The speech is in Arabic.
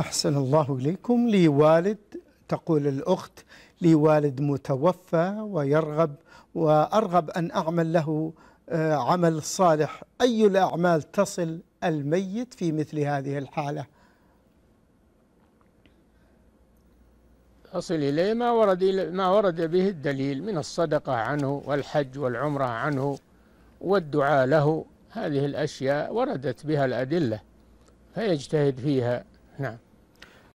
أحسن الله إليكم لي والد تقول الأخت لي والد متوفى ويرغب وأرغب أن أعمل له آه، عمل صالح أي الأعمال تصل الميت في مثل هذه الحالة أصل إليه ما ورد ما ورد به الدليل من الصدقة عنه والحج والعمرة عنه والدعاء له هذه الأشياء وردت بها الأدلة فيجتهد فيها نعم